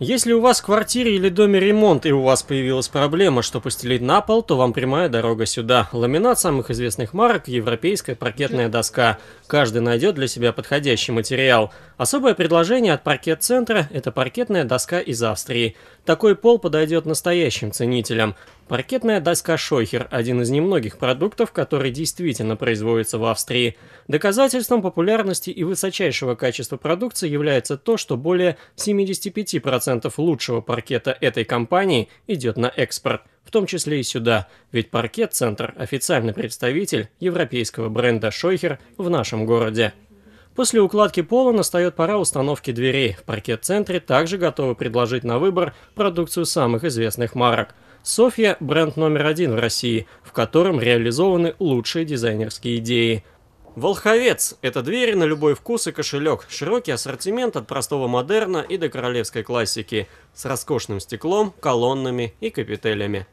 Если у вас в квартире или доме ремонт и у вас появилась проблема, что постелить на пол, то вам прямая дорога сюда. Ламинат самых известных марок – европейская паркетная доска. Каждый найдет для себя подходящий материал. Особое предложение от паркет-центра – это паркетная доска из Австрии. Такой пол подойдет настоящим ценителям. Паркетная доска Шойхер – один из немногих продуктов, который действительно производится в Австрии. Доказательством популярности и высочайшего качества продукции является то, что более 75% лучшего паркета этой компании идет на экспорт, в том числе и сюда, ведь паркет-центр – официальный представитель европейского бренда Шойхер в нашем городе. После укладки пола настает пора установки дверей. В паркет-центре также готовы предложить на выбор продукцию самых известных марок. «Софья» – бренд номер один в России, в котором реализованы лучшие дизайнерские идеи. Волховец – это двери на любой вкус и кошелек, широкий ассортимент от простого модерна и до королевской классики, с роскошным стеклом, колоннами и капителями.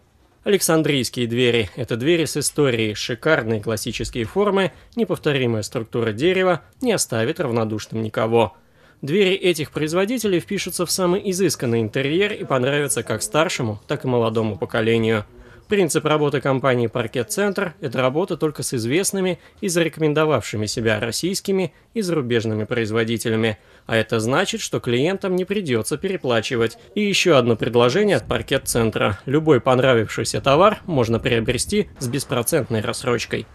Александрийские двери – это двери с историей, шикарные классические формы, неповторимая структура дерева не оставит равнодушным никого. Двери этих производителей впишутся в самый изысканный интерьер и понравятся как старшему, так и молодому поколению – Принцип работы компании «Паркет Центр» — это работа только с известными и зарекомендовавшими себя российскими и зарубежными производителями, а это значит, что клиентам не придется переплачивать. И еще одно предложение от «Паркет Центра» — любой понравившийся товар можно приобрести с беспроцентной рассрочкой.